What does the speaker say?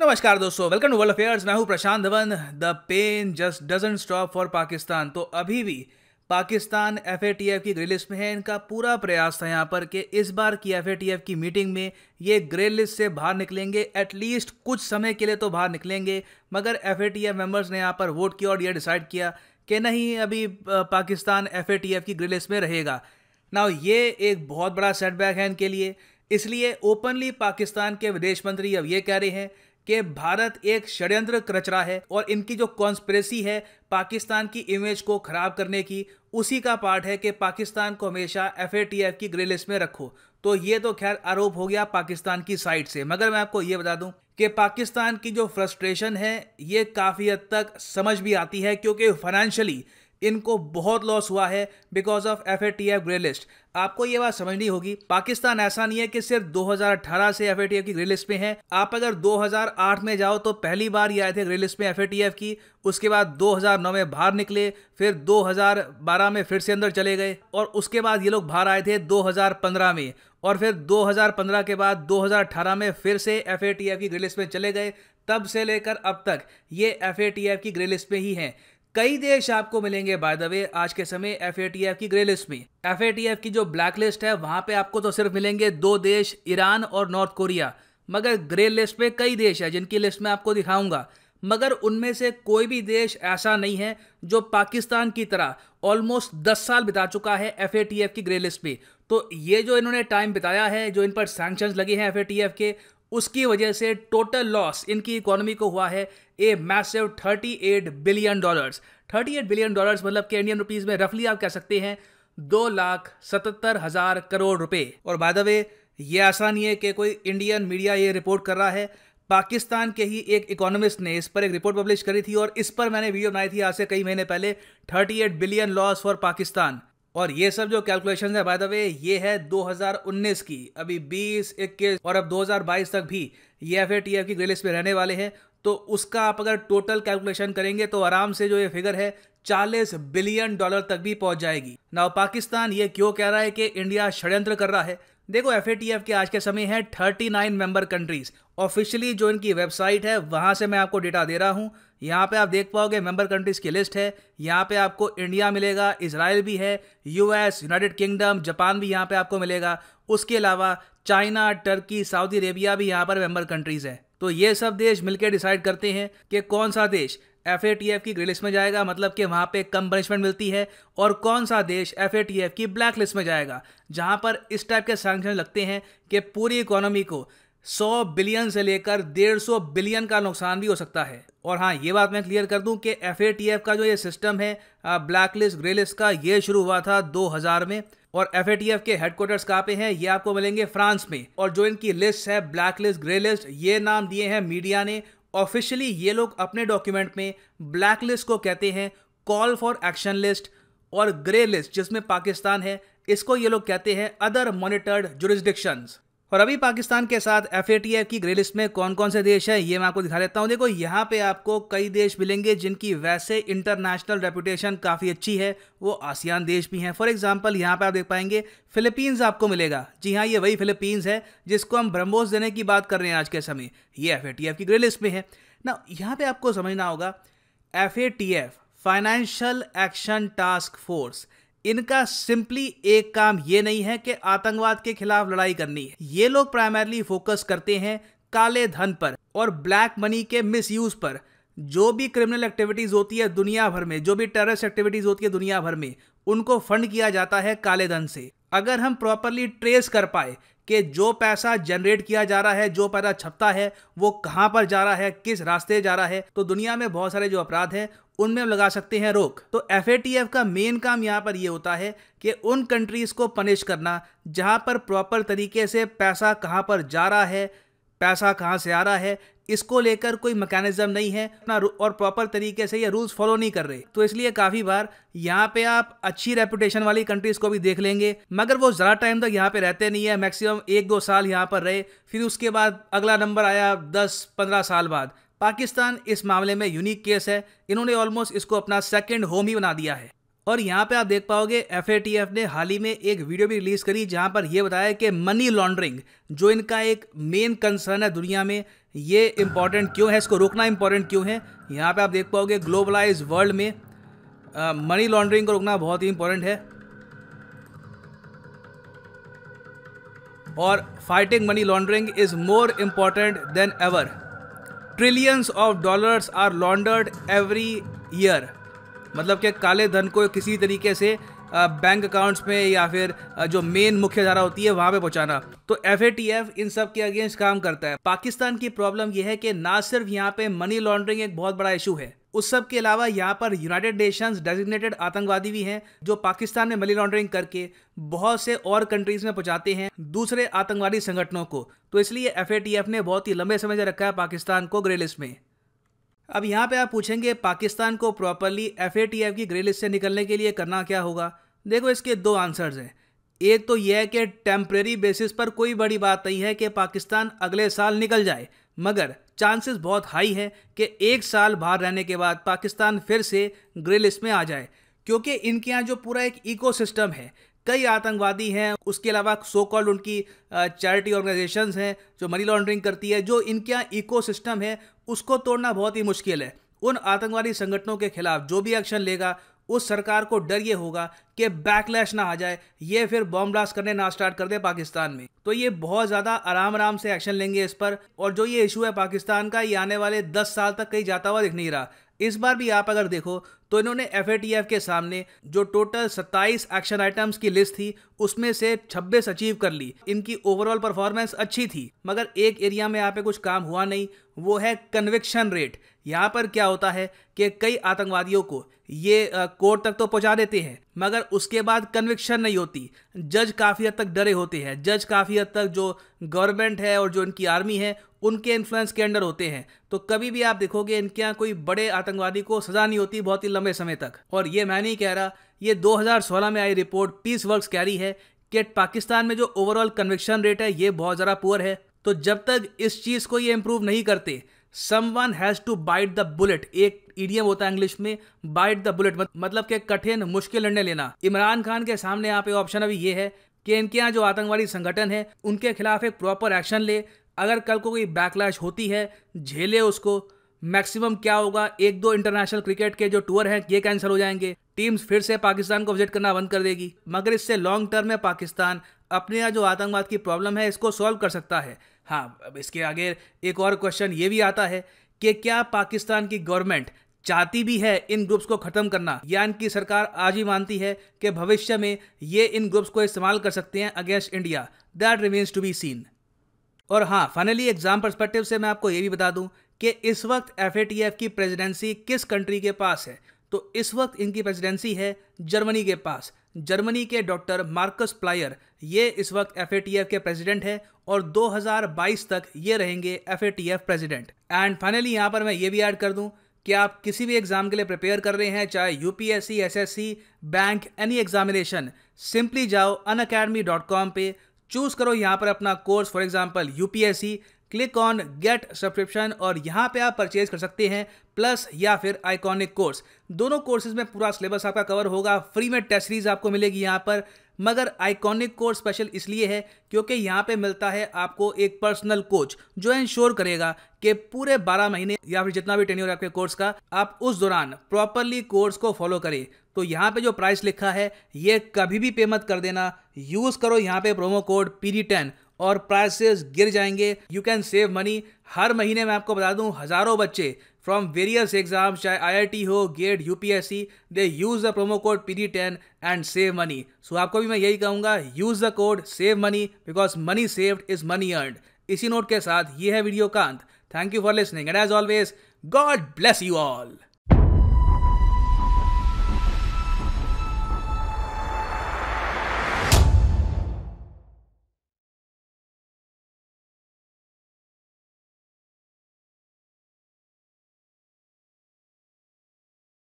नमस्कार दोस्तों welcome to world affairs मैं हूं Prashant Dhawan the pen just doesn't stop for Pakistan तो अभी भी पाकिस्तान एफ की ग्रे लिस्ट में है इनका पूरा प्रयास था यहाँ पर कि इस बार की एफ की मीटिंग में ये ग्रे लिस्ट से बाहर निकलेंगे एटलीस्ट कुछ समय के लिए तो बाहर निकलेंगे मगर एफ मेंबर्स ने यहाँ पर वोट किया और ये डिसाइड किया कि नहीं अभी पाकिस्तान एफ की ग्रे लिस्ट में रहेगा ना ये एक बहुत बड़ा सेटबैक है इनके लिए इसलिए ओपनली पाकिस्तान के विदेश मंत्री अब ये कह रहे हैं कि भारत एक षड्यंत्र कचरा है और इनकी जो कॉन्स्परेसी है पाकिस्तान की इमेज को खराब करने की उसी का पार्ट है कि पाकिस्तान को हमेशा एफ की ग्रे लिस्ट में रखो तो ये तो खैर आरोप हो गया पाकिस्तान की साइड से मगर मैं आपको ये बता दूं कि पाकिस्तान की जो फ्रस्ट्रेशन है ये काफ़ी हद तक समझ भी आती है क्योंकि फाइनेंशियली इनको बहुत लॉस हुआ है because of F A T F grey list आपको ये बात समझनी होगी पाकिस्तान ऐसा नहीं है कि सिर्फ 2018 से एफ ए टी एफ की ग्रे लिस्ट में है आप अगर 2008 में जाओ तो पहली बार ये आए थे ग्रे लिस्ट में एफ ए टी एफ की उसके बाद 2009 में बाहर निकले फिर 2012 में फिर से अंदर चले गए और उसके बाद ये लोग बाहर आए थे 2015 में और फिर 2015 के बाद 2018 में फिर से एफ ए टी एफ की ग्रे लिस्ट में चले गए तब से लेकर अब तक ये एफ की ग्रे लिस्ट में ही हैं कई देश आपको मिलेंगे बाय द वे आज के समय एफ की ग्रे लिस्ट में एफ की जो ब्लैक लिस्ट है वहां पे आपको तो सिर्फ मिलेंगे दो देश ईरान और नॉर्थ कोरिया मगर ग्रे लिस्ट में कई देश है जिनकी लिस्ट में आपको दिखाऊंगा मगर उनमें से कोई भी देश ऐसा नहीं है जो पाकिस्तान की तरह ऑलमोस्ट दस साल बिता चुका है एफ की ग्रे लिस्ट में तो ये जो इन्होंने टाइम बिताया है जो इन पर सैंक्शंस लगे हैं एफ के उसकी वजह से टोटल लॉस इनकी इकोनॉमी को हुआ है a massive 38 billion dollars 38 billion dollars मतलब के इंडियन रुपीज में रफली आप कह सकते हैं दो लाख सतहत्तर हजार करोड़ रुपए और बाय द वे ये ऐसा नहीं है कि कोई इंडियन मीडिया ये रिपोर्ट कर रहा है पाकिस्तान के ही एक इकोनॉमिस्ट ने इस पर एक रिपोर्ट पब्लिश करी थी और इस पर मैंने वीडियो बनाई थी आज से कई महीने पहले 38 बिलियन लॉस फॉर पाकिस्तान और ये सब जो कैलकुलेशन है बाय द वे ये है 2019 की अभी 20, 21 और अब 2022 तक भी ये एफ टी एफ की ग्रे लिस्ट में रहने वाले हैं तो उसका आप अगर टोटल कैलकुलेशन करेंगे तो आराम से जो ये फिगर है 40 बिलियन डॉलर तक भी पहुंच जाएगी नाउ पाकिस्तान ये क्यों कह रहा है कि इंडिया षड्यंत्र कर रहा है देखो एफ के आज के समय है 39 मेंबर कंट्रीज ऑफिशियली जो इनकी वेबसाइट है वहां से मैं आपको डेटा दे रहा हूं यहाँ पे आप देख पाओगे मेंबर कंट्रीज़ की लिस्ट है यहाँ पे आपको इंडिया मिलेगा इसराइल भी है यूएस यूनाइटेड किंगडम जापान भी यहाँ पे आपको मिलेगा उसके अलावा चाइना टर्की सऊदी अरेबिया भी यहाँ पर मेंबर कंट्रीज़ है तो ये सब देश मिलकर डिसाइड करते हैं कि कौन सा देश एफ की ग्रे लिस्ट में जाएगा मतलब कि वहाँ पे कम पनिशमेंट मिलती है और कौन सा देश एफ की ब्लैक लिस्ट में जाएगा जहाँ पर इस टाइप के सैंक्शन लगते हैं कि पूरी इकोनॉमी को 100 बिलियन से लेकर 150 बिलियन का नुकसान भी हो सकता है और हाँ ये बात मैं क्लियर कर दूं कि एफ का जो ये सिस्टम है ब्लैक लिस्ट ग्रे लिस्ट का ये शुरू हुआ था 2000 में और एफ के हेडक्वार्टर्स कहाँ पे हैं ये आपको मिलेंगे फ्रांस में और जो इनकी लिस्ट है ब्लैक लिस्ट ग्रे लिस्ट ये नाम दिए हैं मीडिया ने ऑफिशियली ये लोग अपने डॉक्यूमेंट में ब्लैक लिस्ट को कहते हैं कॉल फॉर एक्शन लिस्ट और ग्रे लिस्ट जिसमें पाकिस्तान है इसको ये लोग कहते हैं अदर मॉनिटर्ड जुरिस्डिक्शंस और अभी पाकिस्तान के साथ एफ की ग्रे लिस्ट में कौन कौन से देश है ये मैं आपको दिखा देता हूँ देखो यहाँ पे आपको कई देश मिलेंगे जिनकी वैसे इंटरनेशनल रेपुटेशन काफ़ी अच्छी है वो आसियान देश भी हैं फॉर एग्जाम्पल यहाँ पे आप देख पाएंगे फिलीपींस आपको मिलेगा जी हाँ ये वही फिलीपींस है जिसको हम ब्रह्मोस देने की बात कर रहे हैं आज के समय ये एफ की ग्रे लिस्ट में है ना यहाँ पर आपको समझना होगा F financial action task force इनका सिंपली एक काम ये नहीं है कि आतंकवाद के खिलाफ लड़ाई करनी है ये लोग प्राइमरली फोकस करते हैं काले धन पर और ब्लैक मनी के मिसयूज पर जो भी क्रिमिनल एक्टिविटीज होती है दुनिया भर में जो भी टेररिस्ट एक्टिविटीज होती है दुनिया भर में उनको फंड किया जाता है काले धन से अगर हम प्रॉपरली ट्रेस कर पाए कि जो पैसा जनरेट किया जा रहा है जो पैसा छपता है वो कहाँ पर जा रहा है किस रास्ते जा रहा है तो दुनिया में बहुत सारे जो अपराध हैं उनमें हम लगा सकते हैं रोक तो एफ का मेन काम यहाँ पर यह होता है कि उन कंट्रीज़ को पनिश करना जहाँ पर प्रॉपर तरीके से पैसा कहाँ पर जा रहा है पैसा कहाँ से आ रहा है इसको लेकर कोई मैकेनिज्म नहीं है ना और प्रॉपर तरीके से ये रूल्स फॉलो नहीं कर रहे तो इसलिए काफ़ी बार यहाँ पे आप अच्छी रेपुटेशन वाली कंट्रीज़ को भी देख लेंगे मगर वो ज़्यादा टाइम तक यहाँ पे रहते नहीं है मैक्सिमम एक दो साल यहाँ पर रहे फिर उसके बाद अगला नंबर आया दस पंद्रह साल बाद पाकिस्तान इस मामले में यूनिक केस है इन्होंने ऑलमोस्ट इसको अपना सेकेंड होम ही बना दिया है और यहाँ पे आप देख पाओगे एफ ने हाल ही में एक वीडियो भी रिलीज करी जहाँ पर यह बताया कि मनी लॉन्ड्रिंग जो इनका एक मेन कंसर्न है दुनिया में ये इम्पॉर्टेंट क्यों है इसको रोकना इम्पॉर्टेंट क्यों है यहाँ पे आप देख पाओगे ग्लोबलाइज वर्ल्ड में मनी लॉन्ड्रिंग को रोकना बहुत ही इम्पोर्टेंट है और fighting money laundering is more important than ever trillions of dollars are laundered every year मतलब कि काले धन को किसी तरीके से बैंक अकाउंट्स में या फिर जो मेन मुख्य धारा होती है वहाँ पे पहुँचाना तो एफ इन सब के अगेंस्ट काम करता है पाकिस्तान की प्रॉब्लम यह है कि ना सिर्फ यहाँ पे मनी लॉन्ड्रिंग एक बहुत बड़ा इशू है उस सब के अलावा यहाँ पर यूनाइटेड नेशंस डेजिग्नेटेड आतंकवादी भी हैं जो पाकिस्तान में मनी लॉन्ड्रिंग करके बहुत से और कंट्रीज में पहुंचाते हैं दूसरे आतंकवादी संगठनों को तो इसलिए एफ ने बहुत ही लंबे समय से रखा है पाकिस्तान को ग्रे लिस्ट में अब यहाँ पे आप पूछेंगे पाकिस्तान को प्रॉपरली एफ की ग्रे लिस्ट से निकलने के लिए करना क्या होगा देखो इसके दो आंसर्स हैं एक तो यह है कि टेम्प्रेरी बेसिस पर कोई बड़ी बात नहीं है कि पाकिस्तान अगले साल निकल जाए मगर चांसेस बहुत हाई है कि एक साल बाहर रहने के बाद पाकिस्तान फिर से ग्रे लिस्ट में आ जाए क्योंकि इनके यहाँ जो पूरा एक इकोसिस्टम है कई आतंकवादी हैं उसके अलावा सो कॉल्ड उनकी चैरिटी ऑर्गेनाइजेशन हैं जो मनी लॉन्ड्रिंग करती है जो इनके यहाँ इको सिस्टम है उसको तोड़ना बहुत ही मुश्किल है उन आतंकवादी संगठनों के खिलाफ जो भी एक्शन लेगा उस सरकार को डर ये होगा कि बैकलैश ना आ जाए ये फिर बॉम्ब ब्लास्ट करने ना स्टार्ट कर दे पाकिस्तान में तो ये बहुत ज़्यादा आराम आराम से एक्शन लेंगे इस पर और जो ये इशू है पाकिस्तान का ये आने वाले दस साल तक कहीं जाता हुआ दिख नहीं रहा इस बार भी आप अगर देखो तो इन्होंने एफ के सामने जो टोटल 27 एक्शन आइटम्स की लिस्ट थी उसमें से 26 अचीव कर ली इनकी ओवरऑल परफॉर्मेंस अच्छी थी मगर एक एरिया में यहाँ पे कुछ काम हुआ नहीं वो है कन्विक्शन रेट यहाँ पर क्या होता है कि कई आतंकवादियों को ये कोर्ट तक तो पहुँचा देते हैं मगर उसके बाद कन्विक्शन नहीं होती जज काफ़ी हद तक डरे होते हैं जज काफ़ी हद तक जो गवर्नमेंट है और जो इनकी आर्मी है उनके इन्फ्लुएंस के अंडर होते हैं तो कभी भी आप देखोगे इनके यहाँ कोई बड़े आतंकवादी को सजा नहीं होती बहुत ही लंबे समय तक और ये मैं नहीं कह रहा ये 2016 में आई रिपोर्ट पीस वर्क्स कह रही है कि पाकिस्तान में जो ओवरऑल कन्विक्शन रेट है ये बहुत ज़्यादा पुअर है तो जब तक इस चीज़ को ये इम्प्रूव नहीं करते someone has to bite the bullet एक ईडीएम होता है इंग्लिश में बाइट द बुलेट मतलब के कठिन मुश्किल निर्णय लेना इमरान खान के सामने यहाँ पे ऑप्शन अभी ये है कि इनके यहाँ जो आतंकवादी संगठन है उनके खिलाफ एक प्रॉपर एक्शन ले अगर कल को कोई बैकलैश होती है झेले उसको मैक्सिमम क्या होगा एक दो इंटरनेशनल क्रिकेट के जो टूर हैं ये कैंसिल हो जाएंगे टीम्स फिर से पाकिस्तान को विजिट करना बंद कर देगी मगर इससे लॉन्ग टर्म में पाकिस्तान अपने यहाँ जो आतंकवाद की प्रॉब्लम है इसको सॉल्व कर सकता है हाँ अब इसके आगे एक और क्वेश्चन ये भी आता है कि क्या पाकिस्तान की गवर्नमेंट चाहती भी है इन ग्रुप्स को खत्म करना या इनकी सरकार आज ही मानती है कि भविष्य में ये इन ग्रुप्स को इस्तेमाल कर सकते हैं against India that remains to be seen और हाँ फाइनली एग्जाम परस्पेक्टिव से मैं आपको ये भी बता दूं कि इस वक्त एफ की प्रेजिडेंसी किस कंट्री के पास है तो इस वक्त इनकी प्रेजिडेंसी है जर्मनी के पास जर्मनी के डॉक्टर मार्कस प्लायर ये इस वक्त एफ के प्रेसिडेंट है और 2022 तक ये रहेंगे एफ प्रेसिडेंट एंड फाइनली यहाँ पर मैं ये भी ऐड कर दूँ कि आप किसी भी एग्ज़ाम के लिए प्रिपेयर कर रहे हैं चाहे UPSC, P bank any examination simply जाओ अन पे चूज़ करो यहाँ पर अपना course for example UPSC click on get subscription और यहाँ पे आप परचेज कर सकते हैं प्लस या फिर आइकॉनिक कोर्स दोनों कोर्सेज में पूरा सिलेबस आपका कवर होगा फ्री में टेस्ट सीरीज आपको मिलेगी यहाँ पर मगर आइकॉनिक कोर्स स्पेशल इसलिए है क्योंकि यहाँ पे मिलता है आपको एक पर्सनल कोच जो इंश्योर करेगा कि पूरे 12 महीने या फिर जितना भी टेन्योर आपके कोर्स का आप उस दौरान प्रॉपरली कोर्स को फॉलो करें तो यहाँ पे जो प्राइस लिखा है ये कभी भी पे मत कर देना यूज़ करो यहाँ पे प्रोमो कोड पी टेन और प्राइसेस गिर जाएंगे यू कैन सेव मनी हर महीने मैं आपको बता दूं हज़ारों बच्चे फ्रॉम वेरियस एग्जाम चाहे आई हो GATE you they use the promo code P D ten and save money so आपको भी मैं यही कहूंगा use the code save money because money saved is money earned इसी नोट के साथ ये है वीडियो का अंत thank you for listening and as always God bless you all